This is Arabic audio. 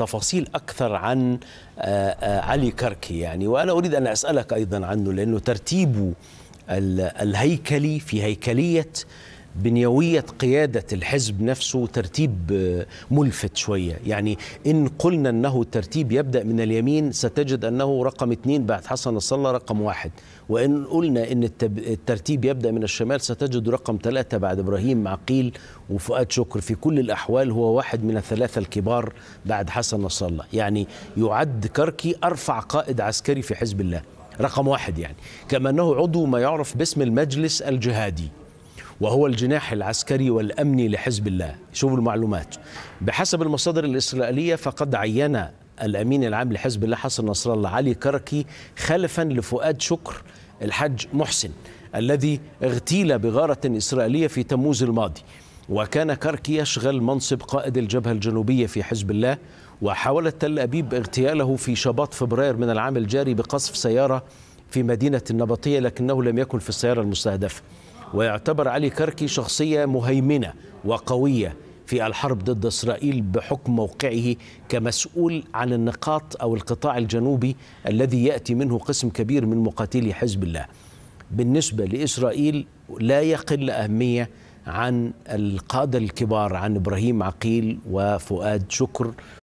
تفاصيل أكثر عن آه، آه، علي كركي يعني وأنا أريد أن أسألك أيضا عنه لأنه ترتيبه الهيكلي في هيكلية بنيوية قيادة الحزب نفسه ترتيب آه، ملفت شوية يعني إن قلنا أنه الترتيب يبدأ من اليمين ستجد أنه رقم اثنين بعد حسن الصلاة رقم واحد وإن قلنا أن الترتيب يبدأ من الشمال ستجد رقم ثلاثة بعد إبراهيم عقيل وفؤاد شكر في كل الأحوال هو واحد من الثلاثة الكبار بعد حسن نصر الله يعني يعد كركي أرفع قائد عسكري في حزب الله رقم واحد يعني كما أنه عضو ما يعرف باسم المجلس الجهادي وهو الجناح العسكري والأمني لحزب الله شوفوا المعلومات بحسب المصادر الإسرائيلية فقد عين الأمين العام لحزب الله حسن نصر الله علي كركي خلفا لفؤاد شكر الحج محسن الذي اغتيل بغارة إسرائيلية في تموز الماضي وكان كركي يشغل منصب قائد الجبهة الجنوبية في حزب الله وحاولت تل أبيب اغتياله في شباط فبراير من العام الجاري بقصف سيارة في مدينة النبطية لكنه لم يكن في السيارة المستهدفة ويعتبر علي كركي شخصية مهيمنة وقوية في الحرب ضد إسرائيل بحكم موقعه كمسؤول عن النقاط أو القطاع الجنوبي الذي يأتي منه قسم كبير من مقاتلي حزب الله بالنسبة لإسرائيل لا يقل أهمية عن القادة الكبار عن إبراهيم عقيل وفؤاد شكر